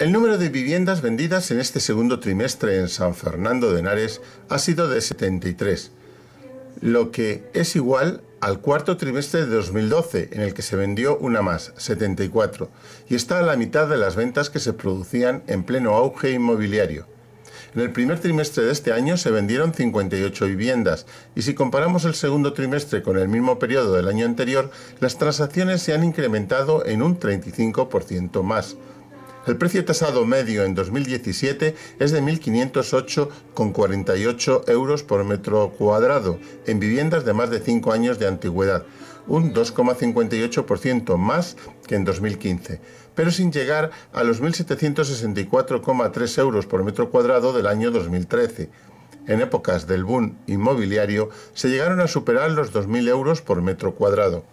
El número de viviendas vendidas en este segundo trimestre en San Fernando de Henares ha sido de 73, lo que es igual al cuarto trimestre de 2012, en el que se vendió una más, 74, y está a la mitad de las ventas que se producían en pleno auge inmobiliario. En el primer trimestre de este año se vendieron 58 viviendas y si comparamos el segundo trimestre con el mismo periodo del año anterior, las transacciones se han incrementado en un 35% más, el precio tasado medio en 2017 es de 1.508,48 euros por metro cuadrado en viviendas de más de 5 años de antigüedad, un 2,58% más que en 2015, pero sin llegar a los 1.764,3 euros por metro cuadrado del año 2013 en épocas del boom inmobiliario, se llegaron a superar los 2.000 euros por metro cuadrado.